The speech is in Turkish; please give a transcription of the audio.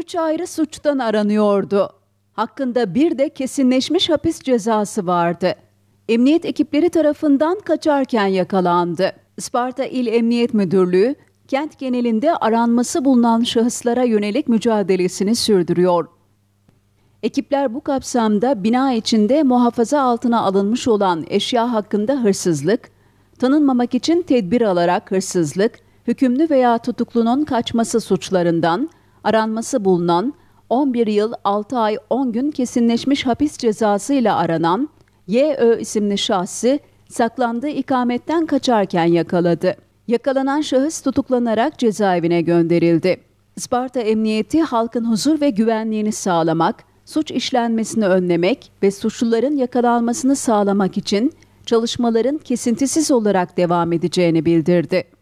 üç ayrı suçtan aranıyordu. Hakkında bir de kesinleşmiş hapis cezası vardı. Emniyet ekipleri tarafından kaçarken yakalandı. Isparta İl Emniyet Müdürlüğü, kent genelinde aranması bulunan şahıslara yönelik mücadelesini sürdürüyor. Ekipler bu kapsamda bina içinde muhafaza altına alınmış olan eşya hakkında hırsızlık, tanınmamak için tedbir alarak hırsızlık, hükümlü veya tutuklunun kaçması suçlarından, aranması bulunan 11 yıl 6 ay 10 gün kesinleşmiş hapis cezası ile aranan YÖ isimli şahsi saklandığı ikametten kaçarken yakaladı. Yakalanan şahıs tutuklanarak cezaevine gönderildi. Sparta Emniyeti halkın huzur ve güvenliğini sağlamak, suç işlenmesini önlemek ve suçluların yakalanmasını sağlamak için çalışmaların kesintisiz olarak devam edeceğini bildirdi.